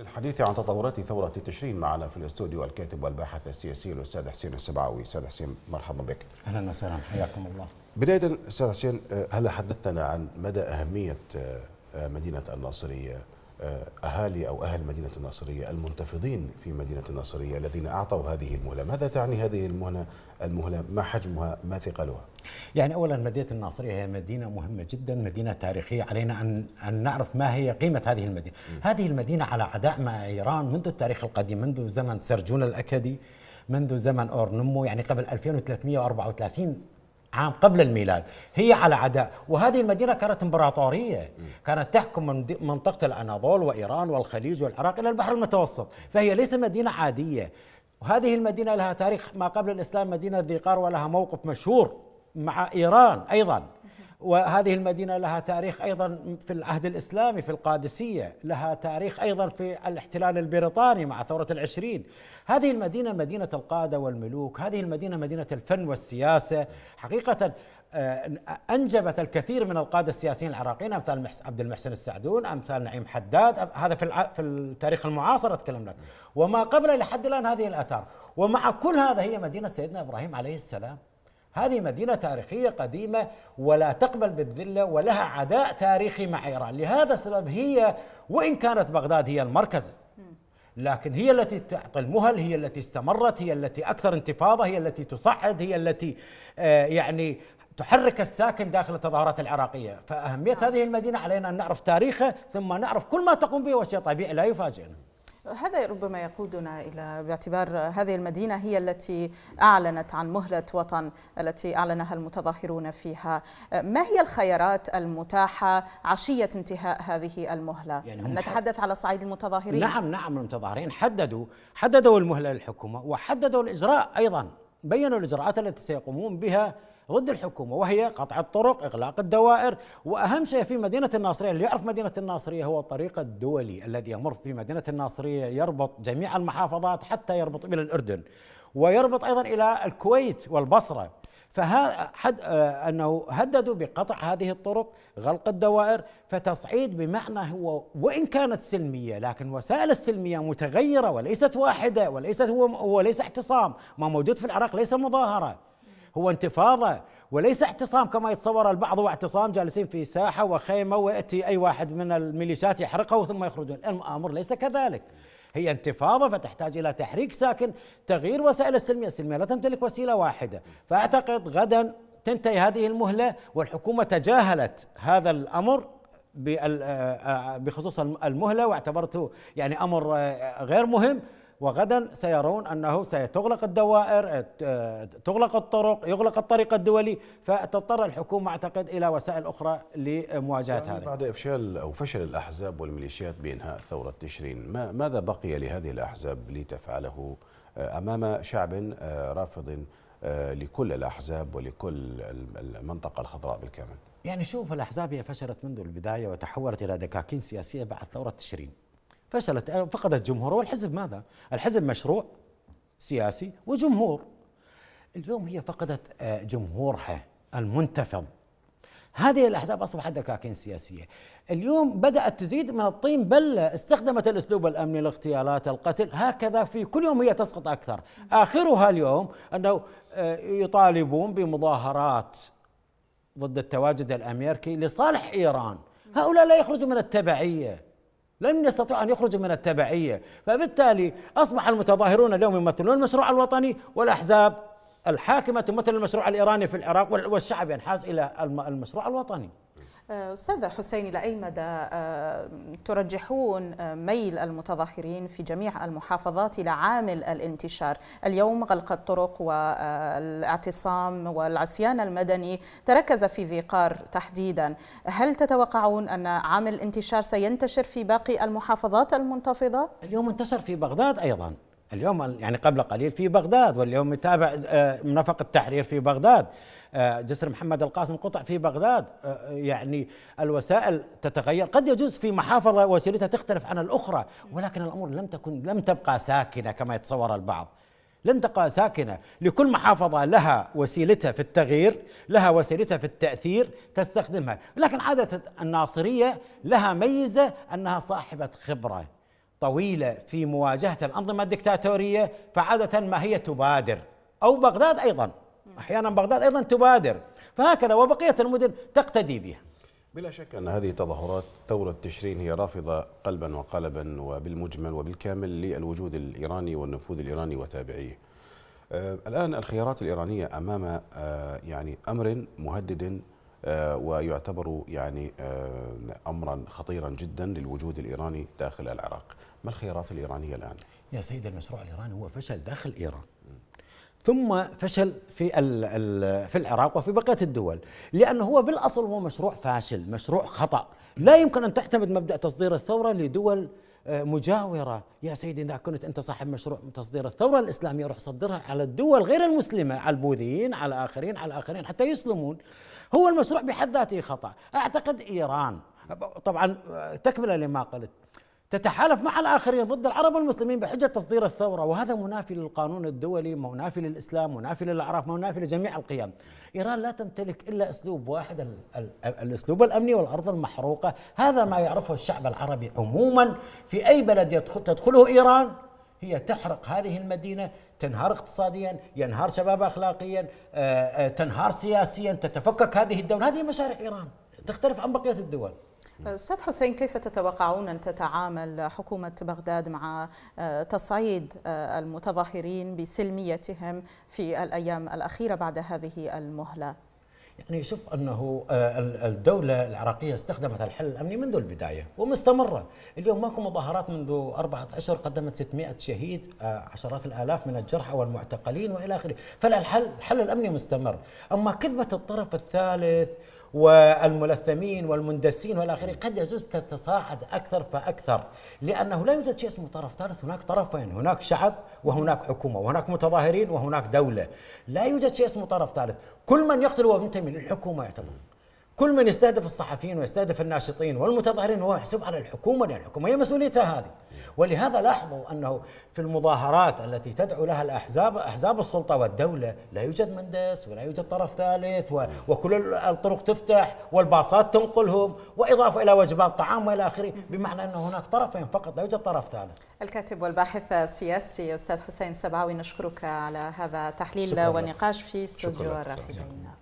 للحديث عن تطورات ثورة تشرين معنا في الاستوديو الكاتب والباحث السياسي الأستاذ حسين السبعوي أستاذ حسين مرحبا بك أهلا وسهلا حياكم الله بداية أستاذ حسين هل حدثتنا عن مدى أهمية آه، مدينة الناصرية آه، أهالي أو أهل مدينة الناصرية المنتفضين في مدينة الناصرية الذين أعطوا هذه المهلة ماذا تعني هذه المهلة, المهلة ما حجمها ما ثقلها يعني أولا مدينة الناصرية هي مدينة مهمة جدا مدينة تاريخية علينا أن, أن نعرف ما هي قيمة هذه المدينة م. هذه المدينة على عداء مع إيران منذ التاريخ القديم منذ زمن سرجون الأكدي منذ زمن أورنمو يعني قبل 2334 عام قبل الميلاد هي على عداء وهذه المدينة كانت امبراطورية كانت تحكم من منطقة الأناضول وإيران والخليج والعراق إلى البحر المتوسط فهي ليس مدينة عادية وهذه المدينة لها تاريخ ما قبل الإسلام مدينة ذي قار ولها موقف مشهور مع إيران أيضا وهذه المدينة لها تاريخ أيضا في العهد الإسلامي في القادسية لها تاريخ أيضا في الاحتلال البريطاني مع ثورة العشرين هذه المدينة مدينة القادة والملوك هذه المدينة مدينة الفن والسياسة حقيقة آه، أنجبت الكثير من القادة السياسيين العراقيين أمثال عبد المحسن السعدون أمثال نعيم حداد هذا في في التاريخ المعاصر أتكلم لك وما قبل لحد الآن هذه الآثار ومع كل هذا هي مدينة سيدنا إبراهيم عليه السلام هذه مدينة تاريخية قديمة ولا تقبل بالذلة ولها عداء تاريخي مع إيران لهذا السبب هي وإن كانت بغداد هي المركز لكن هي التي تعطي المهل هي التي استمرت هي التي أكثر انتفاضة هي التي تصعد هي التي آه، يعني تحرك الساكن داخل التظاهرات العراقية فأهمية نعم. هذه المدينة علينا أن نعرف تاريخها ثم نعرف كل ما تقوم به وشيء طبيعي لا يفاجئنا هذا ربما يقودنا إلى باعتبار هذه المدينة هي التي أعلنت عن مهلة وطن التي أعلنها المتظاهرون فيها ما هي الخيارات المتاحة عشية انتهاء هذه المهلة يعني نتحدث على صعيد المتظاهرين نعم نعم المتظاهرين حددوا حددوا المهلة للحكومة وحددوا الإجراء أيضا بينوا الإجراءات التي سيقومون بها ضد الحكومه وهي قطع الطرق، اغلاق الدوائر، واهم شيء في مدينه الناصريه اللي يعرف مدينه الناصريه هو الطريق الدولي الذي يمر في مدينه الناصريه يربط جميع المحافظات حتى يربط الى الاردن. ويربط ايضا الى الكويت والبصره فحد آه، انه هددوا بقطع هذه الطرق غلق الدوائر فتصعيد بمعنى هو وان كانت سلميه لكن وسائل السلميه متغيره وليست واحده وليست هو وليس اعتصام ما موجود في العراق ليس مظاهره هو انتفاضة وليس اعتصام كما يتصور البعض هو اعتصام جالسين في ساحة وخيمة ويأتي أي واحد من الميليشيات يحرقه ثم يخرجون الأمر ليس كذلك هي انتفاضه فتحتاج الى تحريك ساكن تغيير وسائل السلميه، السلميه لا تمتلك وسيله واحده، فاعتقد غدا تنتهي هذه المهله والحكومه تجاهلت هذا الامر آه، آه، بخصوص المهله واعتبرته يعني امر آه، غير مهم وغدا سيرون أنه ستغلق الدوائر آه، آه، تغلق الطرق يغلق الطريق الدولي فتضطر الحكومة أعتقد إلى وسائل أخرى لمواجهة يعني هذا بعد إفشال أو فشل الأحزاب والميليشيات بإنهاء ثورة تشرين ما ماذا بقي لهذه الأحزاب لتفعله آه، أمام شعب رافض لكل الأحزاب ولكل المنطقة الخضراء بالكامل يعني شوف الأحزاب هي فشلت منذ البداية وتحولت إلى دكاكين سياسية بعد ثورة تشرين فشلت فقدت جمهوره والحزب ماذا؟ الحزب مشروع سياسي وجمهور اليوم هي فقدت آه، جمهورها المنتفض هذه الأحزاب أصبحت دكاكين سياسية اليوم بدأت تزيد من الطين بلة استخدمت الأسلوب الأمني الاغتيالات القتل هكذا في كل يوم هي تسقط أكثر آخرها اليوم أنه آه، يطالبون بمظاهرات ضد التواجد الأمريكي لصالح إيران هؤلاء لا يخرجوا من التبعية لم يستطيعوا أن يخرجوا من التبعية فبالتالي أصبح المتظاهرون اليوم يمثلون المشروع الوطني والأحزاب الحاكمة تمثل المشروع الإيراني في العراق والشعب ينحاز إلى المشروع الوطني أستاذ حسين إلى أي مدى آه، ترجحون آه، ميل المتظاهرين في جميع المحافظات إلى عامل الانتشار اليوم غلق الطرق والاعتصام آه، والعصيان المدني تركز في ذي قار تحديدا هل تتوقعون أن عامل الانتشار سينتشر في باقي المحافظات المنتفضة؟ اليوم انتشر في بغداد أيضا اليوم يعني قبل قليل في بغداد واليوم يتابع آه، منفق التحرير في بغداد آه، جسر محمد القاسم قطع في بغداد آه، يعني الوسائل تتغير قد يجوز في محافظة وسيلتها تختلف عن الأخرى ولكن الأمور لم تكن لم تبقى ساكنة كما يتصور البعض لم تبقى ساكنة لكل محافظة لها وسيلتها في التغيير لها وسيلتها في التأثير تستخدمها لكن عادة الناصرية لها ميزة أنها صاحبة خبرة طويلة في مواجهة الأنظمة الدكتاتورية فعادة ما هي تبادر أو بغداد أيضا أحيانا بغداد أيضا تبادر فهكذا وبقية المدن تقتدي بها بلا شك أن هذه تظاهرات ثورة تشرين هي رافضة قلبا وقالبا وبالمجمل وبالكامل للوجود الإيراني والنفوذ الإيراني وتابعيه آه، الآن الخيارات الإيرانية أمام آه، يعني أمر مهدد آه، ويعتبر يعني آه، أمرا خطيرا جدا للوجود الإيراني داخل العراق ما الخيارات الإيرانية الآن؟ يا سيد المشروع الإيراني هو فشل داخل إيران ثم فشل في في العراق وفي بقيه الدول لانه هو بالاصل هو مشروع فاشل مشروع خطا لا يمكن ان تعتمد مبدا تصدير الثوره لدول آه، مجاورة يا سيدي إذا كنت أنت صاحب مشروع تصدير الثورة الإسلامية روح صدرها على الدول غير المسلمة على البوذيين على آخرين على آخرين حتى يسلمون هو المشروع بحد ذاته خطأ أعتقد إيران طبعا تكملة لما قلت تتحالف مع الآخرين ضد العرب والمسلمين بحجة تصدير الثورة وهذا منافي للقانون الدولي منافي للإسلام منافي للأعراف منافي لجميع القيم إيران لا تمتلك إلا أسلوب واحد الأسلوب الأمني والأرض المحروقة هذا ما يعرفه الشعب العربي عموما في أي بلد تدخله إيران هي تحرق هذه المدينه تنهار اقتصاديا ينهار شباب اخلاقيا آه، آه، تنهار سياسيا تتفكك هذه الدوله هذه مشاريع ايران تختلف عن بقيه الدول آه، أستاذ حسين كيف تتوقعون أن تتعامل حكومة بغداد مع تصعيد المتظاهرين بسلميتهم في الأيام الأخيرة بعد هذه المهلة؟ يعني شوف انه آه، الدوله العراقيه استخدمت الحل الامني منذ البدايه ومستمره، اليوم ماكو مظاهرات منذ اربعه اشهر قدمت 600 شهيد آه، عشرات الالاف من الجرحى والمعتقلين والى اخره، فالحل الحل الامني مستمر، اما كذبه الطرف الثالث والملثمين والمندسين والآخرين قد يجوز تتصاعد اكثر فاكثر لانه لا يوجد شيء اسمه طرف ثالث هناك طرفين هناك شعب وهناك حكومه وهناك متظاهرين وهناك دوله لا يوجد شيء اسمه طرف ثالث كل من يقتل هو منتمي للحكومه يعتبر كل من يستهدف الصحفيين ويستهدف الناشطين والمتظاهرين هو يحسب على الحكومه لان الحكومه هي مسؤوليتها هذه ولهذا لاحظوا انه في المظاهرات التي تدعو لها الاحزاب احزاب السلطه والدوله لا يوجد مندس ولا يوجد طرف ثالث وكل الطرق تفتح والباصات تنقلهم واضافه الى وجبات طعام والى اخره بمعنى انه هناك طرفين فقط لا يوجد طرف ثالث. الكاتب والباحث السياسي استاذ حسين سبعاوي نشكرك على هذا التحليل ونقاش في استوديو الرافدين.